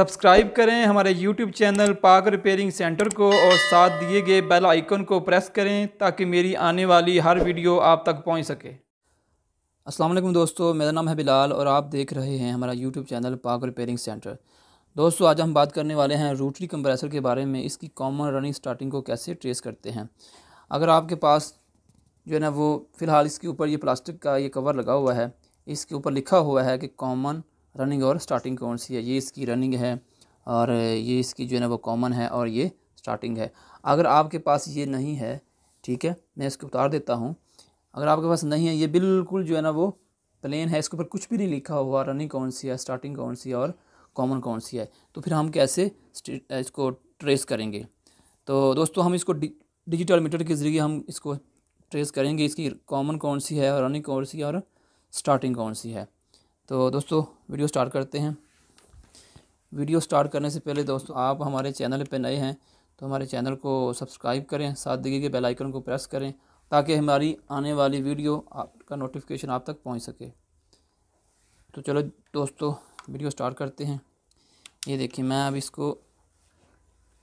subscribe करें हमारे YouTube channel पाक रिपेयरिंग सेंटर को और साथ दिए गए बेल आइकन को प्रेस करें ताकि मेरी आने वाली हर वीडियो आप तक पहुंच सके अस्सलाम वालेकुम दोस्तों मेरा नाम है बिलाल और आप देख रहे हैं हमारा यूट्यूब चैनल पाक रिपेयरिंग सेंटर दोस्तों आज हम बात करने वाले हैं रोटरी कंप्रेसर के बारे में इसकी कॉमन रनिंग स्टार्टिंग को कैसे ट्रेस करते हैं अगर आपके पास जो है ना वो फ़िलहाल इसके ऊपर ये प्लास्टिक का ये कवर लगा हुआ है इसके ऊपर लिखा हुआ है कि कॉमन रनिंग और स्टार्टिंग कौन सी है ये इसकी रनिंग है और ये इसकी जो है ना वो कॉमन है और ये स्टार्टिंग है अगर आपके पास ये नहीं है ठीक है मैं इसको उतार देता हूँ अगर आपके पास नहीं है ये बिल्कुल जो है ना वो प्लेन है इसके ऊपर कुछ भी नहीं लिखा हुआ रनिंग कौन सी है स्टार्टिंग कौन सी है और कॉमन कौन सी है तो फिर हम कैसे इसको ट्रेस करेंगे तो दोस्तों हम इसको डि, डिजिटल मीटर के ज़रिए हम इसको ट्रेस करेंगे इसकी कॉमन कौन सी है और रनिंग कौन सी है और स्टार्टिंग कौन सी है तो दोस्तों वीडियो स्टार्ट करते हैं वीडियो स्टार्ट करने से पहले दोस्तों आप हमारे चैनल पर नए हैं तो हमारे चैनल को सब्सक्राइब करें साथ दिए गए बेल आइकन को प्रेस करें ताकि हमारी आने वाली वीडियो आपका नोटिफिकेशन आप तक पहुंच सके तो चलो दोस्तों वीडियो स्टार्ट करते हैं ये देखिए मैं अब इसको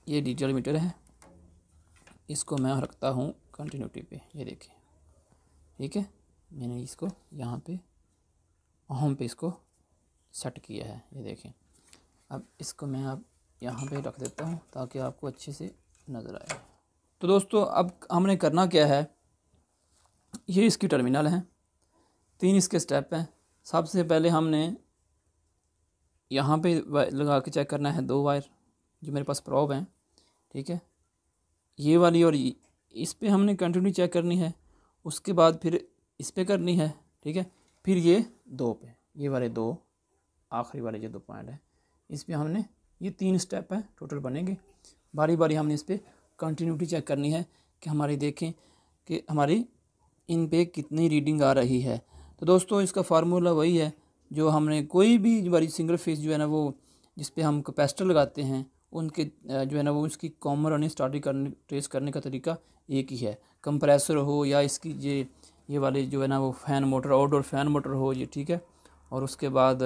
ये डिजिटल मीटर है इसको मैं रखता हूँ कंटिन्यूटी पे ये देखिए ठीक है मैंने इसको यहाँ पे होम पे इसको सेट किया है ये देखें अब इसको मैं अब यहाँ पे रख देता हूँ ताकि आपको अच्छे से नज़र आए तो दोस्तों अब हमने करना क्या है ये इसकी टर्मिनल हैं तीन इसके स्टेप हैं सबसे पहले हमने यहाँ पे लगा के चेक करना है दो वायर जो मेरे पास प्रॉब हैं ठीक है ये वाली और ये इस पर हमने कंटिन्यू चेक करनी है उसके बाद फिर इस पर करनी है ठीक है फिर ये दो पे ये वाले दो आखिरी वाले जो दो पॉइंट है इस पर हमने ये तीन स्टेप हैं टोटल बनेंगे बारी बारी हमने इस पर कंटिन्यूटी चेक करनी है कि हमारी देखें कि हमारी इन पे कितनी रीडिंग आ रही है तो दोस्तों इसका फार्मूला वही है जो हमने कोई भी हमारी सिंगल फेस जो है ना वो जिस पे हम कैपेसिटर लगाते हैं उनके जो है ना वो उसकी कॉमर रनिंग स्टार्टिंग करने ट्रेस करने का तरीका एक ही है कंप्रेसर हो या इसकी ये ये वाली जो है ना वो fan motor outdoor fan motor हो ये ठीक है और उसके बाद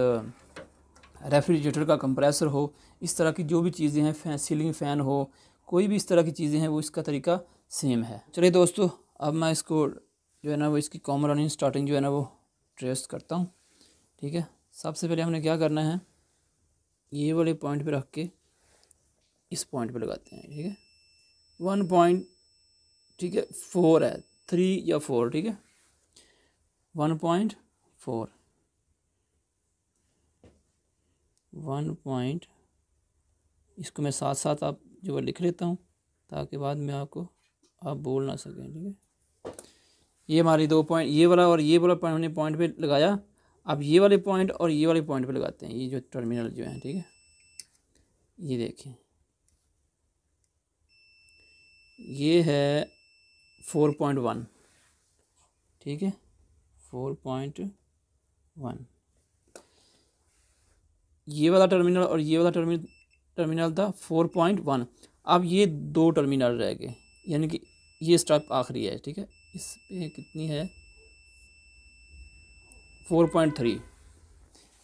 रेफ्रिजरेटर का कंप्रेसर हो इस तरह की जो भी चीज़ें हैं फैन सीलिंग फ़ैन हो कोई भी इस तरह की चीज़ें हैं वो इसका तरीका सेम है चलिए दोस्तों अब मैं इसको जो है ना वो इसकी कॉमन रनिंग स्टार्टिंग जो है ना वो ट्रेस करता हूँ ठीक है सबसे पहले हमने क्या करना है ये वाले पॉइंट पे रख के इस पॉइंट पे लगाते हैं ठीक है वन पॉइंट ठीक है फोर है थ्री या फोर ठीक है one point four one point इसको मैं साथ साथ आप जो लिख लेता हूँ ताकि बाद में आपको आप बोल ना सकें ठीक है ये हमारी दो पॉइंट ये वाला और ये वाला पॉइंट हमने पॉइंट पे लगाया अब ये वाले पॉइंट और ये वाले पॉइंट पे लगाते हैं ये जो टर्मिनल जो है ठीक है ये देखें ये है फोर पॉइंट वन ठीक है फोर पॉइंट वन ये वाला टर्मिनल और ये वाला टर्मिनल टर्मिनल था फोर पॉइंट वन अब ये दो टर्मिनल रह गए यानी कि ये स्टॉप आखिरी है ठीक है इस पे कितनी है फोर पॉइंट थ्री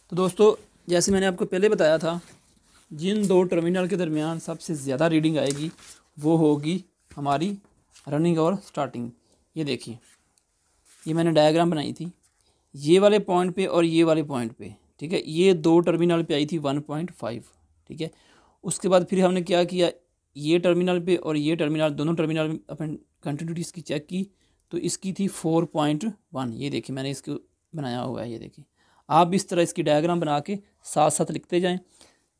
तो दोस्तों जैसे मैंने आपको पहले बताया था जिन दो टर्मिनल के दरमियान सबसे ज़्यादा रीडिंग आएगी वो होगी हमारी रनिंग और स्टार्टिंग ये देखिए ये मैंने डायग्राम बनाई थी ये वाले पॉइंट पे और ये वाले पॉइंट पे ठीक है ये दो टर्मिनल पे आई थी वन पॉइंट फाइव ठीक है उसके बाद फिर हमने क्या किया ये टर्मिनल पे और ये टर्मिनल दोनों टर्मिनल में अपन कंटिन्यूटी इसकी चेक की तो इसकी थी फोर पॉइंट वन ये देखिए मैंने इसको बनाया हुआ है ये देखिए आप इस तरह इसकी डायग्राम बना के साथ साथ लिखते जाएँ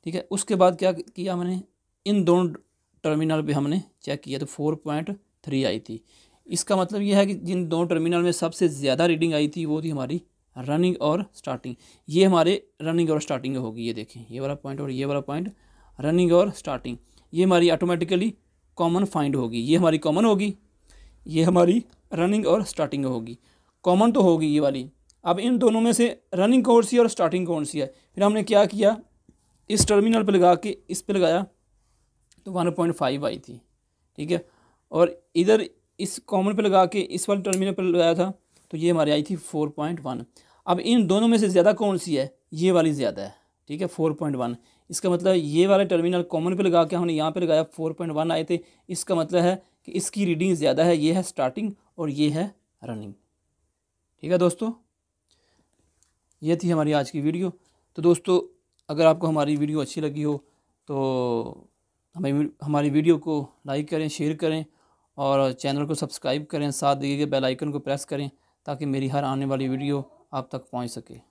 ठीक है उसके बाद क्या किया मैंने इन दोनों टर्मिनल पर हमने चेक किया तो फोर पॉइंट थ्री आई थी इसका मतलब यह है कि जिन दोनों टर्मिनल में सबसे ज़्यादा रीडिंग आई थी वो थी हमारी रनिंग और स्टार्टिंग ये हमारे रनिंग और स्टार्टिंग होगी ये देखें ये वाला पॉइंट और ये वाला पॉइंट रनिंग और स्टार्टिंग ये हमारी ऑटोमेटिकली कॉमन फाइंड होगी ये हमारी कॉमन होगी ये हमारी रनिंग और स्टार्टिंग होगी कॉमन तो होगी ये वाली अब इन दोनों में से रनिंग कौन सी है और स्टार्टिंग कौन सी है फिर हमने क्या किया इस टर्मिनल पर लगा के इस पर लगाया तो वन पॉइंट फाइव आई थी ठीक है और इधर इस कॉमन पे लगा के इस वाले टर्मिनल पर लगाया था तो ये हमारी आई थी फोर पॉइंट वन अब इन दोनों में से ज़्यादा कौन सी है ये वाली ज़्यादा है ठीक है फोर पॉइंट वन इसका मतलब ये वाला टर्मिनल कॉमन पे लगा के हमने यहाँ पे लगाया फोर पॉइंट वन आए थे इसका मतलब है कि इसकी रीडिंग ज़्यादा है ये है स्टार्टिंग और ये है रनिंग ठीक है दोस्तों ये थी हमारी आज की वीडियो तो दोस्तों अगर आपको हमारी वीडियो अच्छी लगी हो तो हमें हमारी वीडियो को लाइक करें शेयर करें और चैनल को सब्सक्राइब करें साथ दिए गए बेल आइकन को प्रेस करें ताकि मेरी हर आने वाली वीडियो आप तक पहुंच सके